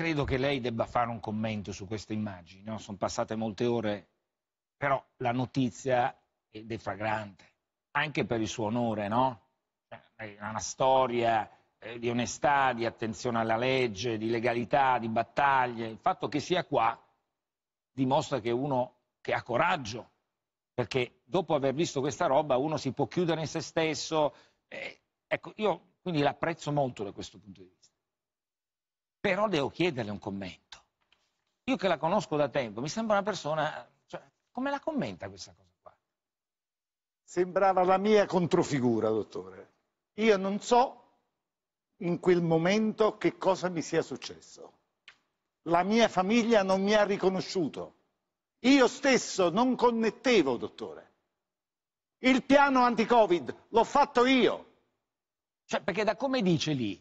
credo che lei debba fare un commento su queste immagini, no? sono passate molte ore, però la notizia è defragrante, anche per il suo onore, no? Cioè, è una storia eh, di onestà, di attenzione alla legge, di legalità, di battaglie. Il fatto che sia qua dimostra che uno che ha coraggio, perché dopo aver visto questa roba uno si può chiudere in se stesso. Eh, ecco, io quindi l'apprezzo molto da questo punto di vista però devo chiederle un commento. Io che la conosco da tempo, mi sembra una persona... Cioè, come la commenta questa cosa qua? Sembrava la mia controfigura, dottore. Io non so in quel momento che cosa mi sia successo. La mia famiglia non mi ha riconosciuto. Io stesso non connettevo, dottore. Il piano anti-Covid l'ho fatto io. Cioè, perché da come dice lì,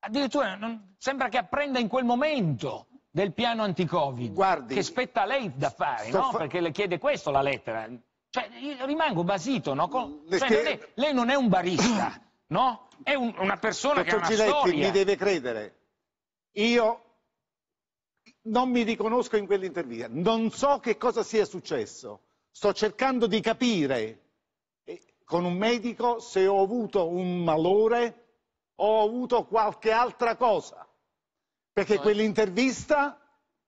addirittura non, sembra che apprenda in quel momento del piano anti-Covid, Guardi, che spetta a lei da fare, no? fa... perché le chiede questo la lettera. Cioè, io rimango basito, no? Con... cioè, che... non è... lei non è un barista, no? È un, una persona Dottor che ha una Giletti, storia. mi deve credere. Io non mi riconosco in quell'intervista, non so che cosa sia successo. Sto cercando di capire con un medico se ho avuto un malore ho avuto qualche altra cosa, perché no, eh. quell'intervista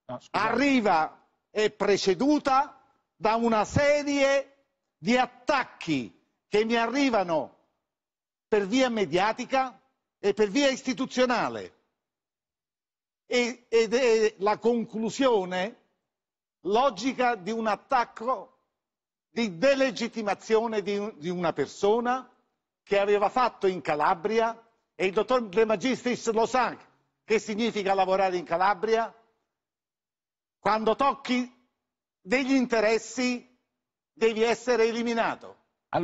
no, arriva e preceduta da una serie di attacchi che mi arrivano per via mediatica e per via istituzionale. E, ed è la conclusione logica di un attacco di delegittimazione di, di una persona che aveva fatto in Calabria e il dottor De Magistris lo sa che significa lavorare in Calabria? Quando tocchi degli interessi devi essere eliminato.